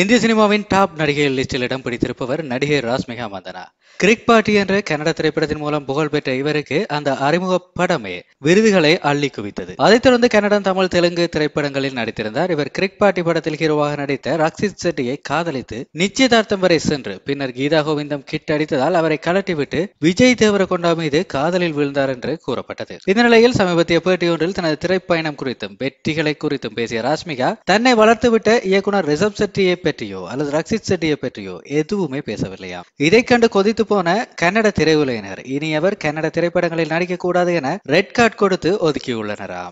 இந்திய சினிமாவின் டாப் நடிகை லிஸ்டில் இடம் பிடித்திருப்பவர் நடிகை ராஸ்மிகா மந்தனா கிரிக் பாட்டி என்ற கனடா திரைப்படத்தின் மூலம் புகழ் பெற்ற இவருக்கு அந்த அறிமுக படமே விருதுகளை அள்ளி குவித்தது அதைத் தொடர்ந்து கன்னடம் தமிழ் தெலுங்கு திரைப்படங்களில் நடித்திருந்தார் இவர் கிரிக் பாட்டி படத்தில் ஹீரோவாக நடித்த ரக்ஷித் செட்டியை காதலித்து நிச்சயதார்த்தம் வரை சென்று பின்னர் கீதா கோவிந்தம் கிட் அடித்ததால் அவரை கலட்டிவிட்டு விஜய் தேவரகொண்டா மீது காதலில் விழுந்தார் என்று கூறப்பட்டது இந்த நிலையில் சமீபத்திய பேட்டி ஒன்றில் தனது திரைப்பயணம் குறித்தும் வெற்றிகளை குறித்தும் பேசிய ராஸ்மிகா தன்னை வளர்த்துவிட்ட இயக்குனர் ரிசப் செட்டியை பற்றியோ அல்லது ரக்ஷித் செட்டியை பற்றியோ எதுவுமே பேசவில்லையா இதை கண்டு கொதித்து போன கன்னட திரையுலகினர் இனி அவர் கன்னட திரைப்படங்களில் நடிக்க கூடாது என ரெட் கார்டு கொடுத்து ஒதுக்கியுள்ளனரா